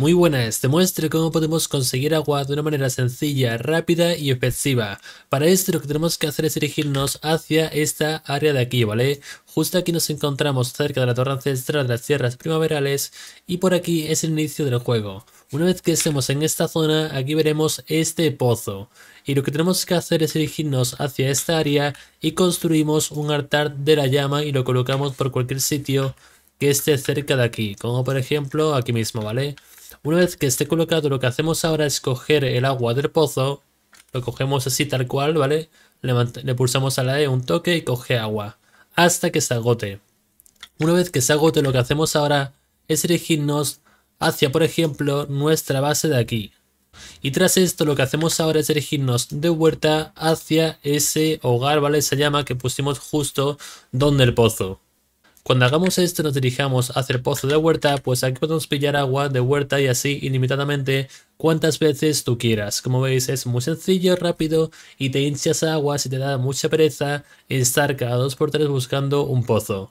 Muy buenas, te muestro cómo podemos conseguir agua de una manera sencilla, rápida y efectiva. Para esto lo que tenemos que hacer es dirigirnos hacia esta área de aquí, ¿vale? Justo aquí nos encontramos cerca de la torre ancestral de las tierras primaverales y por aquí es el inicio del juego. Una vez que estemos en esta zona, aquí veremos este pozo. Y lo que tenemos que hacer es dirigirnos hacia esta área y construimos un altar de la llama y lo colocamos por cualquier sitio que esté cerca de aquí. Como por ejemplo aquí mismo, ¿vale? vale una vez que esté colocado, lo que hacemos ahora es coger el agua del pozo, lo cogemos así tal cual, ¿vale? Le, pulsamos a la E un toque y coge agua, hasta que se agote. Una vez que se agote, lo que hacemos ahora es dirigirnos hacia, por ejemplo, nuestra base de aquí. Y tras esto, lo que hacemos ahora es dirigirnos de vuelta hacia ese hogar, ¿vale? Esa llama que pusimos justo donde el pozo. Cuando hagamos esto nos dirijamos hacia el pozo de huerta, pues aquí podemos pillar agua de huerta y así ilimitadamente cuantas veces tú quieras. Como veis es muy sencillo, rápido y te hinchas agua si te da mucha pereza estar cada 2x3 buscando un pozo.